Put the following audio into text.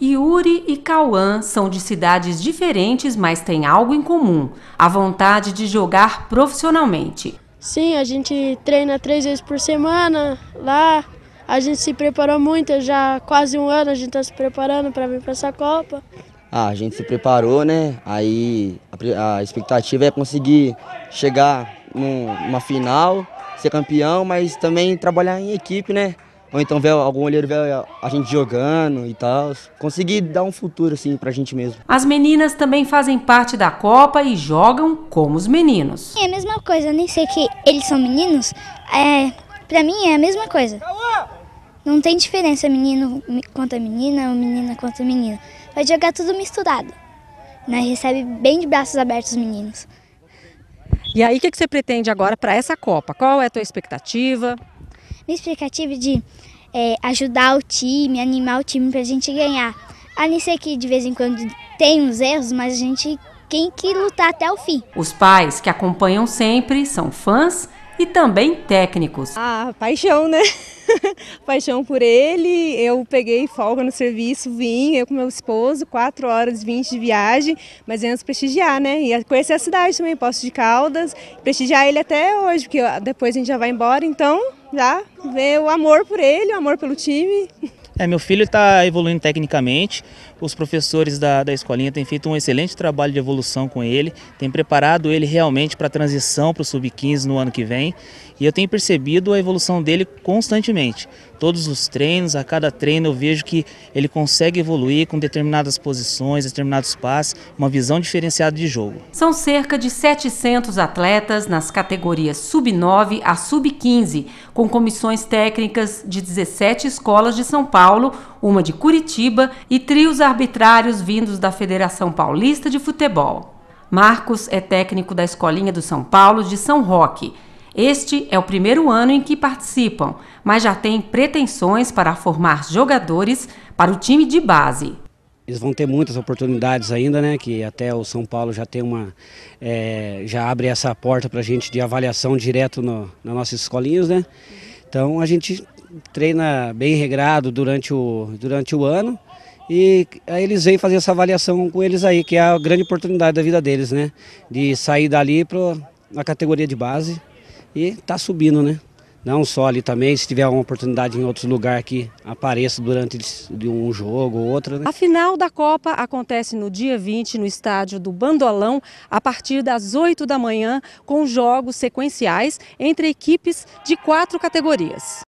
Yuri e Cauã são de cidades diferentes, mas têm algo em comum: a vontade de jogar profissionalmente. Sim, a gente treina três vezes por semana lá. A gente se preparou muito, já quase um ano a gente está se preparando para vir para essa Copa. Ah, a gente se preparou, né? Aí a, expectativa é conseguir chegar numa final, ser campeão, mas também trabalhar em equipe, né? ou então ver algum olheiro ver a gente jogando e tal. Conseguir dar um futuro assim pra gente mesmo. As meninas também fazem parte da Copa e jogam como os meninos. É a mesma coisa, nem sei que eles são meninos, é, pra mim é a mesma coisa. Não tem diferença menino contra menina ou menina contra menina. Vai jogar tudo misturado. Né? Recebe bem de braços abertos os meninos. E aí, o que, você pretende agora para essa Copa? Qual é a tua expectativa? no explicativo de é, ajudar o time, animar o time para a gente ganhar. A não ser que de vez em quando tem uns erros, mas a gente tem que lutar até o fim. Os pais que acompanham sempre são fãs e também técnicos. Ah, paixão, né? paixão por ele. Eu peguei folga no serviço, vim, eu com meu esposo, 4 horas e 20 de viagem, mas é antes prestigiar, né? E conhecer a cidade também, Poço de Caldas, prestigiar ele até hoje, porque depois a gente já vai embora, então já ver o amor por ele, o amor pelo time. É, meu filho está evoluindo tecnicamente, os professores da, da escolinha têm feito um excelente trabalho de evolução com ele, têm preparado ele realmente para a transição para o Sub-15 no ano que vem e eu tenho percebido a evolução dele constantemente. Todos os treinos, a cada treino eu vejo que ele consegue evoluir com determinadas posições, determinados passos, uma visão diferenciada de jogo. São cerca de 700 atletas nas categorias Sub-9 a Sub-15, com comissões técnicas de 17 escolas de São Paulo Paulo, uma de Curitiba e trios arbitrários vindos da Federação Paulista de Futebol. Marcos é técnico da Escolinha do São Paulo de São Roque. Este é o primeiro ano em que participam, mas já tem pretensões para formar jogadores para o time de base. Eles vão ter muitas oportunidades ainda, né? Que até o São Paulo já tem uma, é, já abre essa porta para a gente de avaliação direto no, nas nossas escolinhas, né? Então a gente treina bem regrado durante o, durante o ano e aí eles vêm fazer essa avaliação com eles aí, que é a grande oportunidade da vida deles, né? De sair dali para a categoria de base e tá subindo, né? não só ali também, se tiver alguma oportunidade em outros lugares que apareça durante um jogo ou outro. Né? A final da Copa acontece no dia 20 no estádio do Bandolão, a partir das 8 da manhã, com jogos sequenciais entre equipes de quatro categorias.